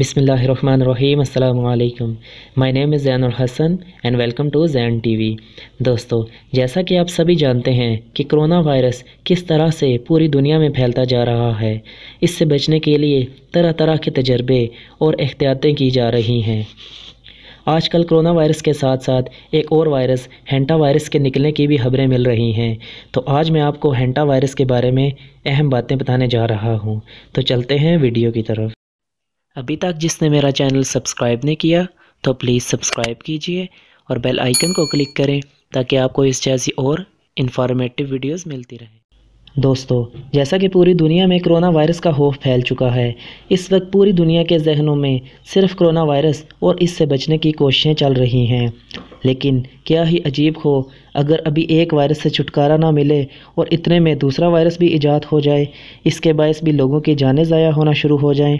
بسم اللہ الرحمن الرحیم السلام علیکم میں name Zain ul-Hassan and welcome to Zain TV دوستو جیسا کہ آپ سبھی جانتے ہیں کہ کرونا وائرس کس طرح سے پوری دنیا میں پھیلتا جا رہا ہے اس سے بچنے کے لیے طرح طرح کے تجربے اور احتیاطیں کی جا رہی ہیں آج کل کرونا وائرس کے ساتھ ساتھ ایک اور وائرس ہینٹا وائرس کے نکلنے کی بھی خبریں مل رہی ہیں تو آج میں آپ کو ہینٹا وائرس کے بارے میں اہم باتیں بتانے جا رہا ہوں تو چلتے ہیں ویڈیو کی طرف ابھی تک جس نے میرا چینل سبسکرائب نہیں کیا تو پلیز سبسکرائب کیجئے اور بیل آئیکن کو کلک کریں تاکہ آپ کو اس جیسی اور انفارمیٹیو ویڈیوز ملتی رہیں دوستو جیسا کہ پوری دنیا میں کرونا وائرس کا خوف پھیل چکا ہے اس وقت پوری دنیا کے ذہنوں میں صرف کرونا وائرس اور اس سے بچنے کی کوششیں چل رہی ہیں لیکن کیا ہی عجیب ہو اگر ابھی ایک وائرس سے چھٹکارا نہ ملے اور اتنے میں دوسرا وائرس بھی ایجاد ہو جائے اس کے باعث بھی لوگوں کی جانیں ضائع ہونا شروع ہو جائیں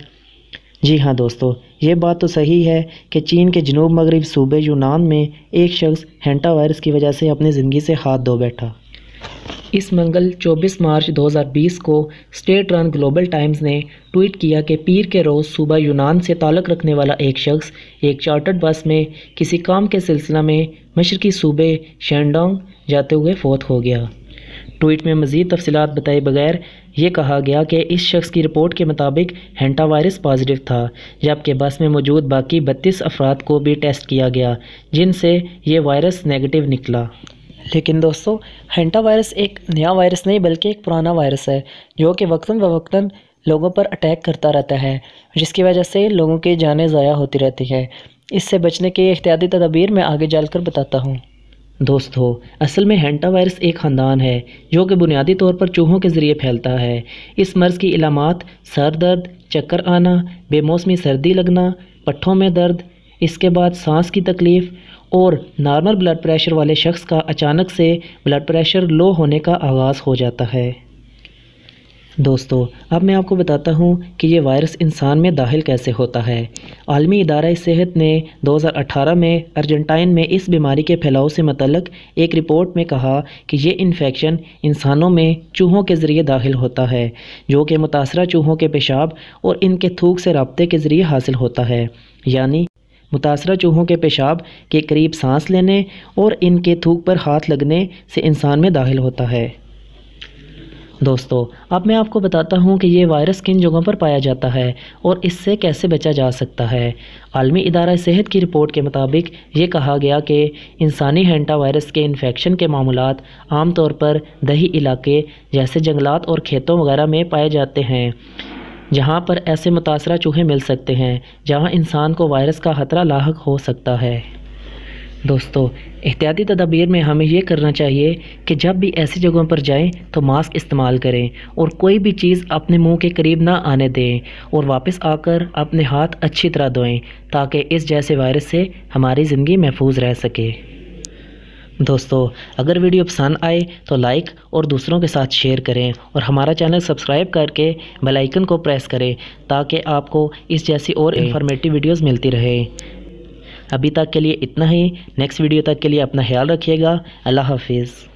جی ہاں دوستو یہ بات تو صحیح ہے کہ چین کے جنوب مغرب صوبے یونان میں ایک شخص ہینٹا وائرس کی وجہ سے اپنی زندگی سے ہاتھ دھو بیٹھا اس منگل چوبیس مارچ دو ہزار بیس کو سٹیٹ رن گلوبل ٹائمز نے ٹویٹ کیا کہ پیر کے روز صوبہ یونان سے تعلق رکھنے والا ایک شخص ایک چارٹرڈ بس میں کسی کام کے سلسلہ میں مشرقی صوبے شینڈونگ جاتے ہوئے فوت ہو گیا ٹویٹ میں مزید تفصیلات بتائے بغیر یہ کہا گیا کہ اس شخص کی رپورٹ کے مطابق ہینٹا وائرس پازیٹیو تھا جبکہ بس میں موجود باقی بتیس افراد کو بھی ٹیسٹ کیا گیا جن سے یہ وائرس نگیٹو نکلا لیکن دوستو ہینٹا وائرس ایک نیا وائرس نہیں بلکہ ایک پرانا وائرس ہے جو کہ وقتاً بوقتاً لوگوں پر اٹیک کرتا رہتا ہے جس کی وجہ سے لوگوں کی جانیں ضائع ہوتی رہتی ہے اس سے بچنے کی احتیاطی تدابیر میں آگے جال کر بتاتا ہوں دوستو اصل میں ہینٹا وائرس ایک خاندان ہے جو کہ بنیادی طور پر چوہوں کے ذریعے پھیلتا ہے اس مرض کی علامات سر درد چکر آنا بے موسمی سردی لگنا پٹھوں میں درد اس کے بعد سانس کی تکلیف اور نارمل بلڈ پریشر والے شخص کا اچانک سے بلڈ پریشر لو ہونے کا آغاز ہو جاتا ہے دوستو اب میں آپ کو بتاتا ہوں کہ یہ وائرس انسان میں داخل کیسے ہوتا ہے عالمی ادارہ صحت نے دو ہزار اٹھارہ میں ارجنٹائن میں اس بیماری کے پھیلاؤ سے متعلق ایک رپورٹ میں کہا کہ یہ انفیکشن انسانوں میں چوہوں کے ذریعے داخل ہوتا ہے جو کہ متاثرہ چوہوں کے پیشاب اور ان کے تھوک سے رابطے کے ذریعے حاصل ہوتا ہے یعنی متاثرہ چوہوں کے پیشاب کے قریب سانس لینے اور ان کے تھوک پر ہاتھ لگنے سے انسان میں داخل ہوتا ہے دوستو اب میں آپ کو بتاتا ہوں کہ یہ وائرس کن جگہوں پر پایا جاتا ہے اور اس سے کیسے بچا جا سکتا ہے عالمی ادارہ صحت کی رپورٹ کے مطابق یہ کہا گیا کہ انسانی ہینٹا وائرس کے انفیکشن کے معاملات عام طور پر دہی علاقے جیسے جنگلات اور کھیتوں وغیرہ میں پائے جاتے ہیں جہاں پر ایسے متاثرہ چوہے مل سکتے ہیں جہاں انسان کو وائرس کا خطرہ لاحق ہو سکتا ہے دوستو احتیاطی تدابیر میں ہمیں یہ کرنا چاہیے کہ جب بھی ایسی جگہوں پر جائیں تو ماسک استعمال کریں اور کوئی بھی چیز اپنے منہ کے قریب نہ آنے دیں اور واپس آ کر اپنے ہاتھ اچھی طرح دھوئیں تاکہ اس جیسے وائرس سے ہماری زندگی محفوظ رہ سکے دوستو اگر ویڈیو پسند آئے تو لائک اور دوسروں کے ساتھ شیئر کریں اور ہمارا چینل سبسکرائب کر کے آئیکن کو پریس کریں تاکہ آپ کو اس جیسی اور انفارمیٹیو جی۔ ویڈیوز ملتی رہیں ابھی تک کے لیے اتنا ہی نیکسٹ ویڈیو تک کے لیے اپنا خیال رکھیے گا اللہ حافظ